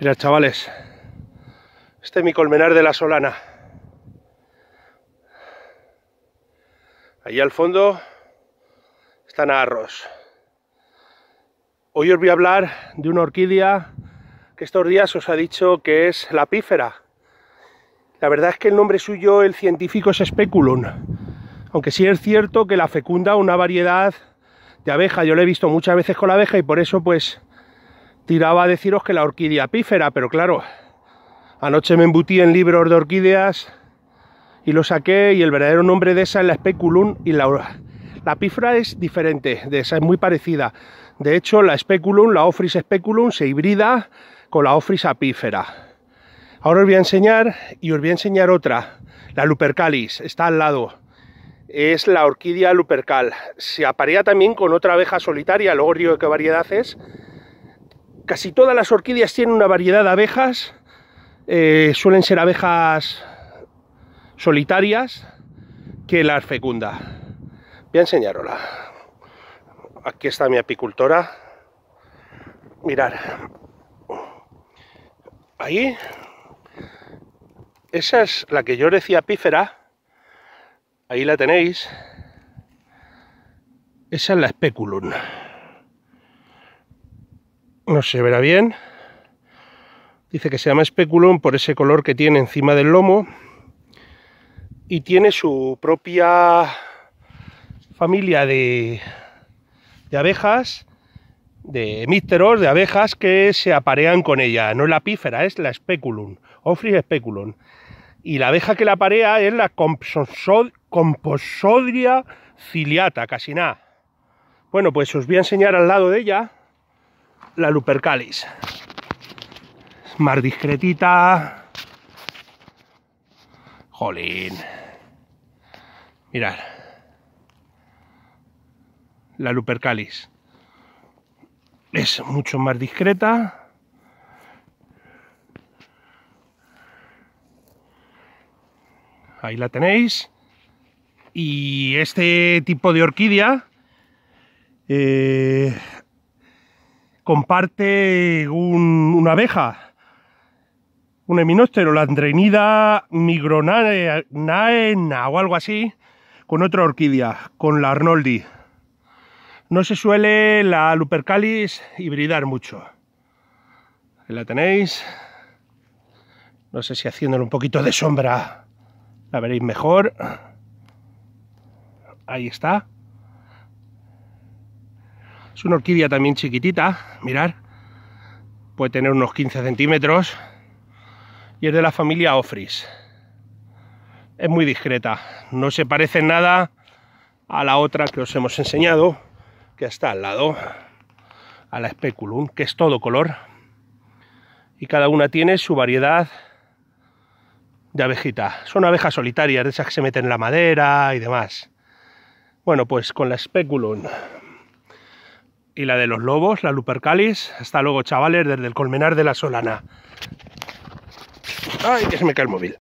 Mirad, chavales, este es mi colmenar de la Solana. Allí al fondo están arros. Hoy os voy a hablar de una orquídea que estos días os ha dicho que es la pífera. La verdad es que el nombre suyo, el científico, es speculum. Aunque sí es cierto que la fecunda una variedad de abeja. Yo la he visto muchas veces con la abeja y por eso pues tiraba a deciros que la orquídea apífera, pero claro, anoche me embutí en libros de orquídeas y lo saqué y el verdadero nombre de esa es la speculum y la, la pífera es diferente, de esa es muy parecida. De hecho, la speculum, la ofris speculum, se hibrida con la ofris apífera. Ahora os voy a enseñar y os voy a enseñar otra, la lupercalis, está al lado. Es la orquídea lupercal. Se aparea también con otra abeja solitaria, luego río de qué variedad es, Casi todas las orquídeas tienen una variedad de abejas, eh, suelen ser abejas solitarias que las fecunda. Voy a enseñarosla. Aquí está mi apicultora. Mirar. Ahí. Esa es la que yo decía apífera. Ahí la tenéis. Esa es la speculum no se verá bien. Dice que se llama Speculum por ese color que tiene encima del lomo. Y tiene su propia familia de, abejas, de misteros de abejas que se aparean con ella. No es la pífera, es la Speculum, Ophrys Speculum. Y la abeja que la aparea es la Composodria ciliata, casi nada. Bueno, pues os voy a enseñar al lado de ella la Lupercalis. Más discretita. Jolín. Mirad. La Lupercalis. Es mucho más discreta. ahí la tenéis. Y este tipo de orquídea eh, comparte un, una abeja, un heminóstero, la Andrenida migronaena o algo así, con otra orquídea, con la Arnoldi. No se suele la Lupercalis hibridar mucho. Ahí la tenéis. No sé si haciéndole un poquito de sombra la veréis mejor. Ahí está. Es una orquídea también chiquitita, mirar. Puede tener unos 15 centímetros. Y es de la familia Ofris. Es muy discreta. No se parece nada a la otra que os hemos enseñado, que está al lado. A la Speculum, que es todo color. Y cada una tiene su variedad de abejita. Son abejas solitarias, de esas que se meten en la madera y demás. Bueno, pues con la Speculum y la de los lobos, la Lupercalis. Hasta luego, chavales, desde el Colmenar de la Solana. Ay, que se me cae el móvil.